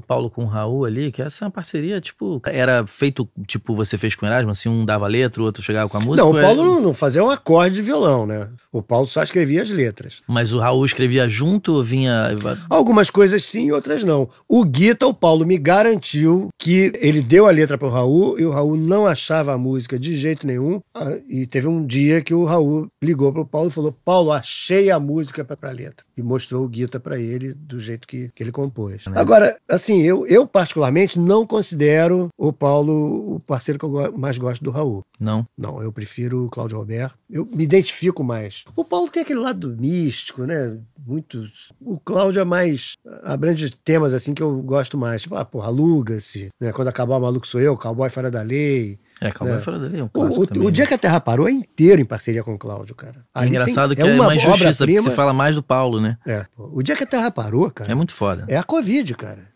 Paulo com o Raul ali, que essa é uma parceria, tipo, era feito, tipo, você fez com o Erasmo, assim, um dava letra, o outro chegava com a música? Não, o é Paulo era... não fazia um acorde de violão, né? O Paulo só escrevia as letras. Mas o Raul escrevia junto ou vinha. Algumas coisas sim, outras não. O Guita, o Paulo, me garantiu que ele deu a letra pro Raul e o Raul não achava a música de jeito nenhum. Ah, e teve um dia que o Raul ligou pro Paulo e falou: Paulo, achei a música pra, pra letra. E mostrou o Guita pra ele do jeito que, que ele compôs. Agora, assim, assim, eu, eu particularmente não considero o Paulo o parceiro que eu mais gosto do Raul. Não. Não, eu prefiro o Cláudio Roberto. Eu me identifico mais. O Paulo tem aquele lado místico, né? Muito. O Cláudio é mais. abrange temas assim que eu gosto mais. Tipo, ah, porra, aluga-se. Né? Quando acabar o maluco sou eu, cowboy fora da lei. É, cowboy né? fora da lei é um clássico. O, também, o dia né? que a Terra parou é inteiro em parceria com o Cláudio, cara. É engraçado tem, que é, é uma, justiça injustiça, porque você fala mais do Paulo, né? É. O dia que a Terra parou, cara. É muito foda. É a Covid, cara.